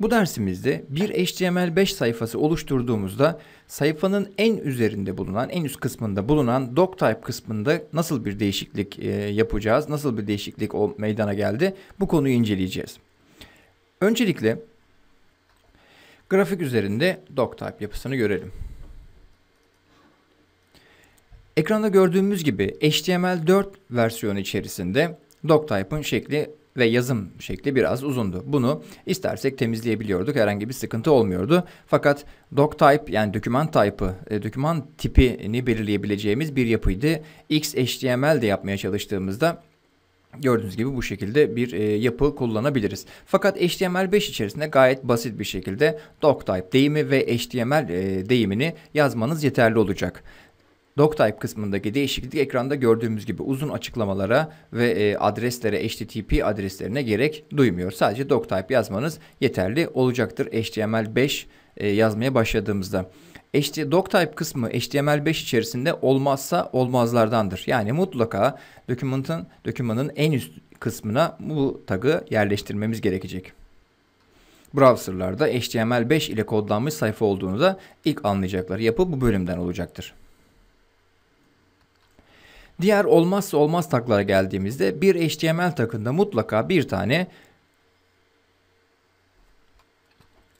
Bu dersimizde bir HTML5 sayfası oluşturduğumuzda sayfanın en üzerinde bulunan, en üst kısmında bulunan doctype kısmında nasıl bir değişiklik e, yapacağız, nasıl bir değişiklik o meydana geldi bu konuyu inceleyeceğiz. Öncelikle grafik üzerinde doctype yapısını görelim. Ekranda gördüğümüz gibi HTML4 versiyonu içerisinde doctype'ın şekli ve yazım şekli biraz uzundu. Bunu istersek temizleyebiliyorduk. Herhangi bir sıkıntı olmuyordu. Fakat doc type yani doküman type'ı, e, doküman tipini belirleyebileceğimiz bir yapıydı. XHTML de yapmaya çalıştığımızda Gördüğünüz gibi bu şekilde bir e, yapı kullanabiliriz. Fakat HTML5 içerisinde gayet basit bir şekilde doctype deyimi ve HTML e, deyimini yazmanız yeterli olacak. DocType kısmındaki değişiklik ekranda gördüğümüz gibi uzun açıklamalara ve e, adreslere HTTP adreslerine gerek duymuyor. Sadece DocType yazmanız yeterli olacaktır HTML5 e, yazmaya başladığımızda. doctype kısmı HTML5 içerisinde olmazsa olmazlardandır. Yani mutlaka dokümanın dokümanın en üst kısmına bu tagı yerleştirmemiz gerekecek. Browserlarda HTML5 ile kodlanmış sayfa olduğunu da ilk anlayacakları yapı bu bölümden olacaktır. Diğer olmazsa olmaz taklara geldiğimizde bir HTML takında mutlaka bir tane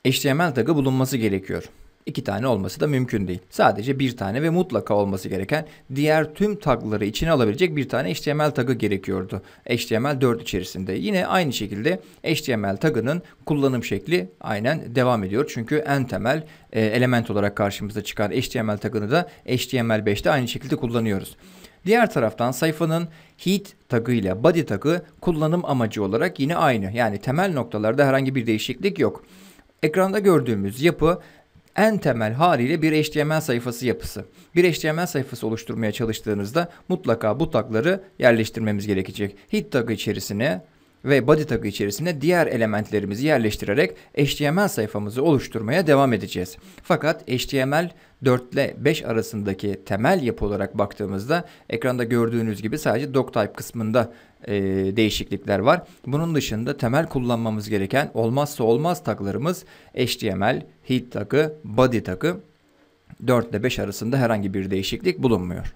HTML tagı bulunması gerekiyor. İki tane olması da mümkün değil. Sadece bir tane ve mutlaka olması gereken diğer tüm tagları içine alabilecek bir tane HTML tagı gerekiyordu. HTML4 içerisinde. Yine aynı şekilde HTML tagının kullanım şekli aynen devam ediyor. Çünkü en temel e, element olarak karşımıza çıkan HTML tagını da HTML5'te aynı şekilde kullanıyoruz. Diğer taraftan sayfanın heat tagı ile body tagı kullanım amacı olarak yine aynı. Yani temel noktalarda herhangi bir değişiklik yok. Ekranda gördüğümüz yapı en temel haliyle bir HTML sayfası yapısı. Bir HTML sayfası oluşturmaya çalıştığınızda mutlaka bu tagları yerleştirmemiz gerekecek. Hit tagı içerisine ve body tagı içerisine diğer elementlerimizi yerleştirerek HTML sayfamızı oluşturmaya devam edeceğiz. Fakat HTML 4 ile 5 arasındaki temel yapı olarak baktığımızda ekranda gördüğünüz gibi sadece doctype kısmında e, değişiklikler var. Bunun dışında temel kullanmamız gereken olmazsa olmaz taglarımız HTML, head tagı, body tagı 4 ile 5 arasında herhangi bir değişiklik bulunmuyor.